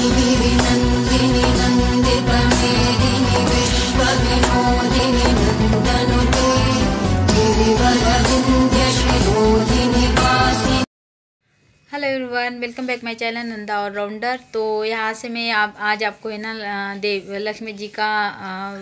baby, baby, na, na. Hello everyone welcome back my channel Nanda और राउंडर तो यहाँ से मैं आप आज आपको है ना देव लक्ष्मी जी का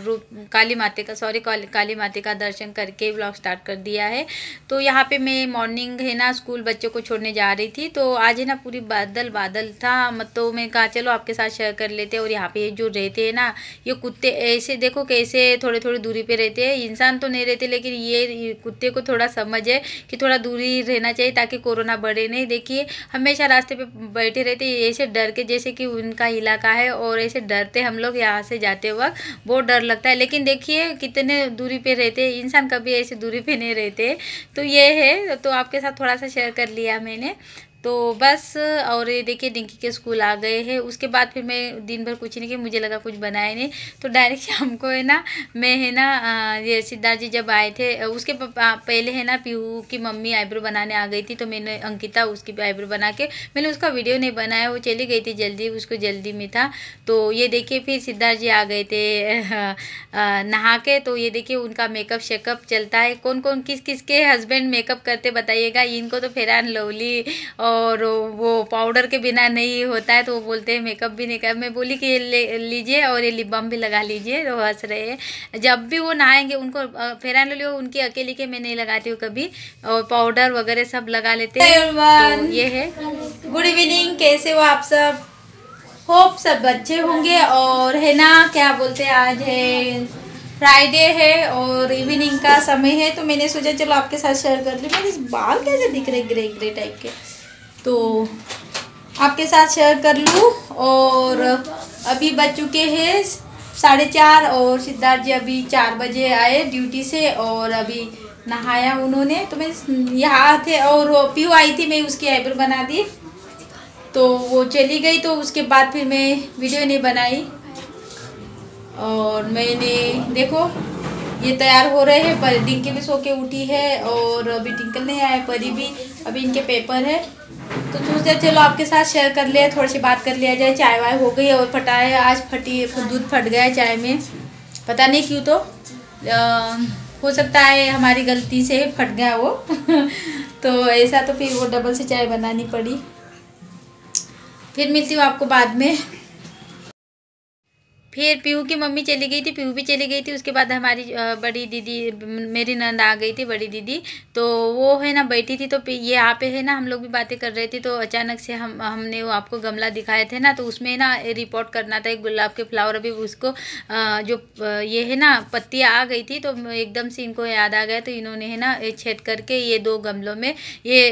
रूप काली माते का सॉरी काली माते का दर्शन करके ब्लॉग स्टार्ट कर दिया है तो यहाँ पे मैं मॉर्निंग है ना स्कूल बच्चों को छोड़ने जा रही थी तो आज है ना पूरी बादल बादल था मत तो मैं कहा चलो आपके साथ शेयर कर लेते और यहाँ पे जो रहते हैं ना ये कुत्ते ऐसे देखो कैसे थोड़े थोड़ी दूरी पर रहते हैं इंसान तो नहीं रहते लेकिन ये कुत्ते को थोड़ा समझ है कि थोड़ा दूरी रहना चाहिए ताकि कोरोना बढ़े नहीं देखिए हमेशा रास्ते पे बैठे रहते ऐसे डर के जैसे कि उनका इलाका है और ऐसे डरते हम लोग यहाँ से जाते वक्त बहुत डर लगता है लेकिन देखिए कितने दूरी पे रहते इंसान कभी ऐसे दूरी पे नहीं रहते तो ये है तो आपके साथ थोड़ा सा शेयर कर लिया मैंने तो बस और ये देखिए डिंकी के स्कूल आ गए हैं उसके बाद फिर मैं दिन भर कुछ नहीं किया मुझे लगा कुछ बनाए नहीं तो डायरेक्ट हमको है ना मैं है ना ये सिद्धार्थ जी जब आए थे उसके पहले है ना पीहू की मम्मी आईब्रो बनाने आ गई थी तो मैंने अंकिता उसकी आईब्रो बना के मैंने उसका वीडियो नहीं बनाया वो चली गई थी जल्दी उसको जल्दी में था तो ये देखिए फिर सिद्धार्थ जी आ गए थे नहा के तो ये देखिए उनका मेकअप शेकअप चलता है कौन कौन किस किस के हस्बैंड मेकअप करते बताइएगा इनको तो फेरान लवली और और वो पाउडर के बिना नहीं होता है तो वो बोलते हैं मेकअप भी नहीं कर मैं बोली कि ये लीजिए और ये लिप बम भी लगा लीजिए तो हंस रहे हैं जब भी वो नहाएंगे उनको फेरन लोलियो उनकी अकेले के मैं नहीं लगाती हूँ कभी और पाउडर वगैरह सब लगा लेते हैं तो ये है गुड इवनिंग कैसे हो आप सब होप सब अच्छे होंगे और है ना क्या बोलते हैं आज है फ्राइडे है और इवनिंग का समय है तो मैंने सोचा चलो आपके साथ शेयर कर ली मेरे बाल कैसे दिख रहे ग्रे ग्रे टाइप के तो आपके साथ शेयर कर लूँ और अभी बज चुके हैं साढ़े चार और सिद्धार्थ जी अभी चार बजे आए ड्यूटी से और अभी नहाया उन्होंने तो मैं यहाँ थे और वो आई थी मैं उसकी आईब्रो बना दी तो वो चली गई तो उसके बाद फिर मैं वीडियो नहीं बनाई और मैंने देखो ये तैयार हो रहे हैं पर डिंकी भी सो के उठी है और अभी टिंकल नहीं आया परी भी अभी इनके पेपर है तो सोचा चलो आपके साथ शेयर कर लिया थोड़ी सी बात कर लिया जाए चाय वाय हो गई और फटा है आज फटी दूध फट गया चाय में पता नहीं क्यों तो आ, हो सकता है हमारी गलती से फट गया वो तो ऐसा तो फिर वो डबल से चाय बनानी पड़ी फिर मिलती हूँ आपको बाद में फिर पीहू की मम्मी चली गई थी पीहू भी चली गई थी उसके बाद हमारी बड़ी दीदी मेरी नंद आ गई थी बड़ी दीदी तो वो है ना बैठी थी तो ये यहाँ पे है ना हम लोग भी बातें कर रहे थे तो अचानक से हम हमने वो आपको गमला दिखाए थे ना तो उसमें ना रिपोर्ट करना था एक गुलाब के फ्लावर अभी उसको जो ये है ना पत्ती आ गई थी तो एकदम से इनको याद आ गया तो इन्होंने है ना छेद करके ये दो गमलों में ये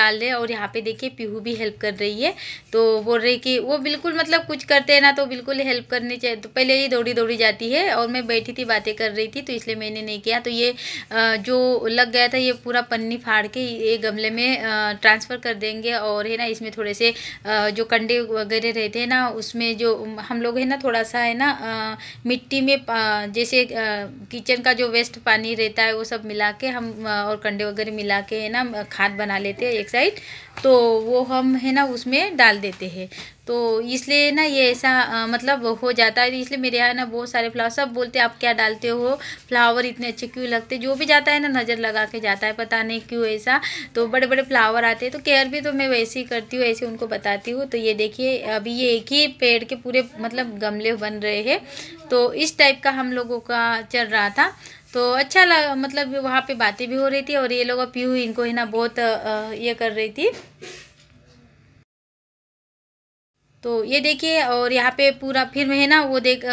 डाल रहे और यहाँ पे देखिए पीहू भी हेल्प कर रही है तो बोल रही कि वो बिल्कुल मतलब कुछ करते हैं ना तो बिल्कुल हेल्प करनी चाहिए तो पहले ही दौड़ी दौड़ी जाती है और मैं बैठी थी बातें कर रही थी तो इसलिए मैंने नहीं किया तो ये जो लग गया था ये पूरा पन्नी फाड़ के ये गमले में ट्रांसफ़र कर देंगे और है ना इसमें थोड़े से जो कंडे वगैरह रहते हैं ना उसमें जो हम लोग है ना थोड़ा सा है ना मिट्टी में जैसे किचन का जो वेस्ट पानी रहता है वो सब मिला के हम और कंडे वगैरह मिला के है ना खाद बना लेते हैं एक साइड तो वो हम है ना उसमें डाल देते हैं तो इसलिए ना ये ऐसा मतलब हो जाता है इसलिए मेरे यहाँ ना बहुत सारे फ्लावर सब बोलते हैं आप क्या डालते हो फ्लावर इतने अच्छे क्यों लगते जो भी जाता है ना नज़र लगा के जाता है पता नहीं क्यों ऐसा तो बड़े बड़े फ्लावर आते हैं तो केयर भी तो मैं वैसे ही करती हूँ ऐसे उनको बताती हूँ तो ये देखिए अभी ये एक ही पेड़ के पूरे मतलब गमले बन रहे हैं तो इस टाइप का हम लोगों का चल रहा था तो अच्छा लगा मतलब वहाँ पे बातें भी हो रही थी और ये लोग अब हुई इनको है ना बहुत ये कर रही थी तो ये देखिए और यहाँ पे पूरा फिर मैं है ना वो देख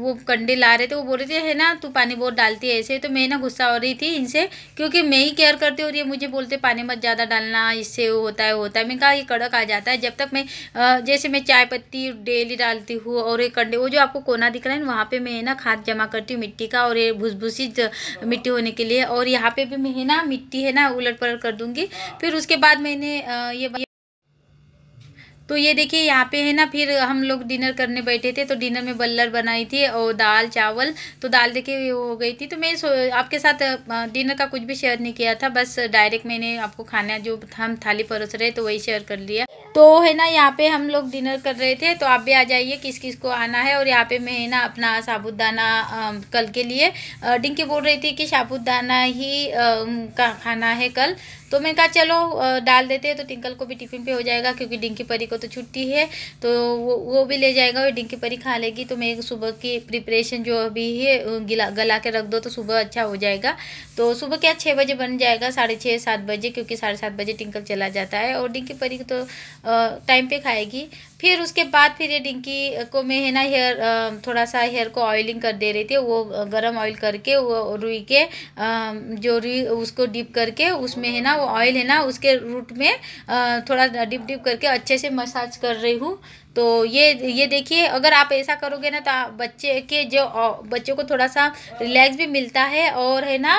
वो कंडे ला रहे थे वो बोल रहे थे है ना तू पानी बहुत डालती है ऐसे तो मैं ना गुस्सा हो रही थी इनसे क्योंकि मैं ही केयर करती हूँ और ये मुझे बोलते पानी मत ज़्यादा डालना इससे वो होता है होता है मैंने कहा ये कड़क आ जाता है जब तक मैं जैसे मैं चाय पत्ती डेली डालती हूँ और ये कंडे वो जो आपको कोना दिख रहा है ना वहाँ पर मैं है ना खाद जमा करती हूँ मिट्टी का और ये भुसभुसी मिट्टी होने के लिए और यहाँ पर भी मैं है ना मिट्टी है ना उलट पलट कर दूँगी फिर उसके बाद मैंने ये तो ये देखिए यहाँ पे है ना फिर हम लोग डिनर करने बैठे थे तो डिनर में बल्लर बनाई थी और दाल चावल तो दाल देखिए हो गई थी तो मैं आपके साथ डिनर का कुछ भी शेयर नहीं किया था बस डायरेक्ट मैंने आपको खाना जो हम थाली परोस रहे तो वही शेयर कर लिया तो है ना यहाँ पे हम लोग डिनर कर रहे थे तो आप भी आ जाइए किस किस को आना है और यहाँ पे मैं है ना अपना साबुदाना कल के लिए डिंकी बोल रही थी कि साबुदाना ही का खाना है कल तो मैं कहा चलो डाल देते हैं तो टिंकल को भी टिफ़िन पे हो जाएगा क्योंकि डिंकी परी को तो छुट्टी है तो वो वो भी ले जाएगा और डिंकी परी खा लेगी तो मैं सुबह की प्रिपरेशन जो अभी है गिला गला के रख दो तो सुबह अच्छा हो जाएगा तो सुबह क्या छः बजे बन जाएगा साढ़े छः सात बजे क्योंकि साढ़े सात बजे टिंकल चला जाता है और डिंकी परी तो टाइम पर खाएगी फिर उसके बाद फिर ये डिंकी को मैं है ना हेयर थोड़ा सा हेयर को ऑयलिंग कर दे रही थी वो गर्म ऑयल करके वो रुई के जो रुई उसको डीप करके उसमें है ना वो ऑयल है ना उसके रूट में थोड़ा डिप डिप करके अच्छे से मसाज कर रही हूँ तो ये ये देखिए अगर आप ऐसा करोगे ना तो बच्चे के जो बच्चों को थोड़ा सा रिलैक्स भी मिलता है और है ना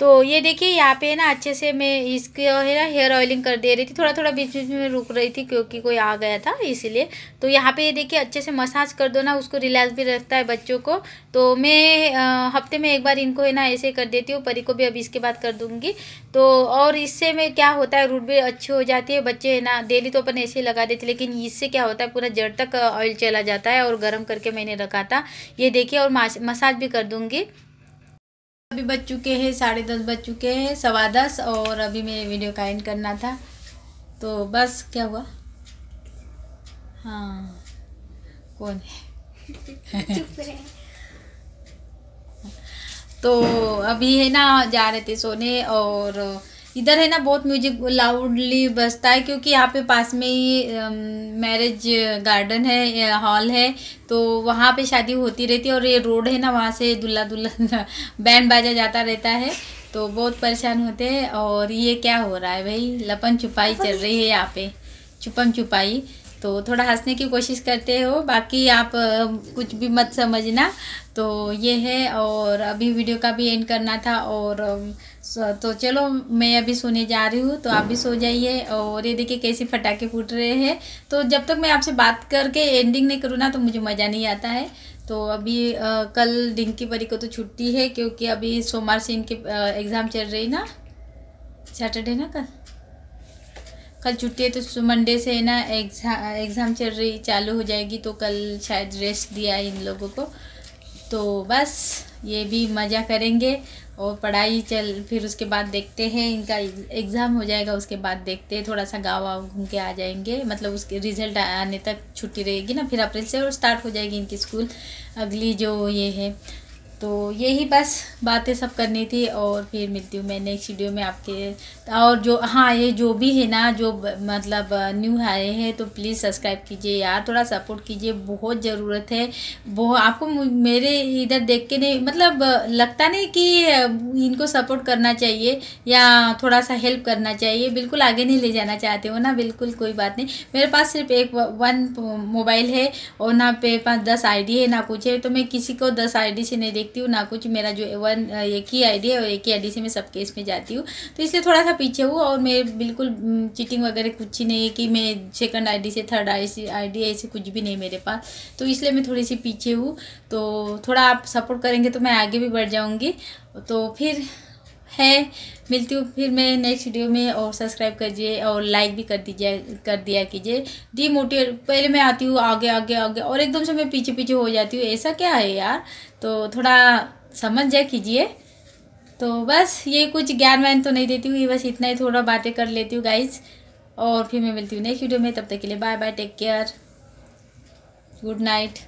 तो ये देखिए यहाँ पे है ना अच्छे से मैं इसके है ना हेयर ऑयलिंग कर दे रही थी थोड़ा थोड़ा बीच बीच में रुक रही थी क्योंकि कोई आ गया था इसीलिए तो यहाँ पे ये देखिए अच्छे से मसाज कर दो ना उसको रिलैक्स भी रखता है बच्चों को तो मैं हफ्ते में एक बार इनको है ना ऐसे कर देती हूँ परी को भी अभी इसके बाद कर दूँगी तो और इससे में क्या होता है रूट भी अच्छी हो जाती है बच्चे है ना डेली तो अपन ऐसे लगा देते लेकिन इससे क्या होता है पूरा जड़ तक ऑयल चला जाता है और गर्म करके मैंने रखा था ये देखिए और मसाज भी कर दूँगी अभी बज चुके हैं साढ़े दस बज चुके हैं सवा दस और अभी मैं वीडियो का एंड करना था तो बस क्या हुआ हाँ कौन है तो अभी है ना जा रहे थे सोने और इधर है ना बहुत म्यूजिक लाउडली बजता है क्योंकि यहाँ पे पास में ही मैरिज गार्डन है हॉल है तो वहाँ पे शादी होती रहती है और ये रोड है ना वहाँ से दुल्हा दुल्हन बैंड बाजा जाता रहता है तो बहुत परेशान होते हैं और ये क्या हो रहा है भाई लपन छुपाई चल रही है यहाँ पे छुपम छुपाई तो थोड़ा हंसने की कोशिश करते हो बाकी आप कुछ भी मत समझना तो ये है और अभी वीडियो का भी एंड करना था और तो चलो मैं अभी सोने जा रही हूँ तो आप भी सो जाइए और ये देखिए कैसे फटाके फूट रहे हैं तो जब तक मैं आपसे बात करके एंडिंग नहीं करूँ ना तो मुझे मज़ा नहीं आता है तो अभी आ, कल डिंकी परी को तो छुट्टी है क्योंकि अभी सोमवार से इनके एग्ज़ाम चल रही ना सैटरडे ना कल कल छुट्टी है तो मंडे से ना एग्ज़ाम एग्ज़ाम चल रही चालू हो जाएगी तो कल शायद रेस्ट दिया इन लोगों को तो बस ये भी मज़ा करेंगे और पढ़ाई चल फिर उसके बाद देखते हैं इनका एग्ज़ाम हो जाएगा उसके बाद देखते हैं थोड़ा सा गाँव वाँव घूम के आ जाएंगे मतलब उसके रिज़ल्ट आने तक छुट्टी रहेगी ना फिर अप्रैल से और स्टार्ट हो जाएगी इनकी स्कूल अगली जो ये है तो यही बस बातें सब करनी थी और फिर मिलती हूँ मैं नेक्स्ट वीडियो में आपके और जो हाँ ये जो भी है ना जो मतलब न्यू आए हैं तो प्लीज़ सब्सक्राइब कीजिए यार थोड़ा सपोर्ट कीजिए बहुत ज़रूरत है बहुत आपको मेरे इधर देख के नहीं मतलब लगता नहीं कि इनको सपोर्ट करना चाहिए या थोड़ा सा हेल्प करना चाहिए बिल्कुल आगे नहीं ले जाना चाहते हो ना बिल्कुल कोई बात नहीं मेरे पास सिर्फ एक वन मोबाइल है और ना मेरे पास दस आई है ना कुछ है तो मैं किसी को दस आई से नहीं देख देखती हूँ ना कुछ मेरा जो वन एक ही आई है और एक ही आई से मैं सबके इसमें जाती हूँ तो इसलिए थोड़ा सा पीछे हूँ और मैं बिल्कुल चीटिंग वगैरह कुछ ही नहीं है कि मैं सेकंड आई से थर्ड आई सी आई ऐसे कुछ भी नहीं मेरे पास तो इसलिए मैं थोड़ी सी पीछे हूँ तो थोड़ा आप सपोर्ट करेंगे तो मैं आगे भी बढ़ जाऊँगी तो फिर है मिलती हूँ फिर मैं नेक्स्ट वीडियो में और सब्सक्राइब करिए और लाइक भी कर दीजिए कर दिया कीजिए डीमोटिवेट पहले मैं आती हूँ आगे आगे आगे और एकदम से मैं पीछे पीछे हो जाती हूँ ऐसा क्या है यार तो थोड़ा समझ जाए कीजिए तो बस ये कुछ ज्ञान वैन तो नहीं देती हूँ ये बस इतना ही थोड़ा बातें कर लेती हूँ गाइज और फिर मैं मिलती हूँ नेक्स्ट वीडियो में तब तक के लिए bye bye take care good night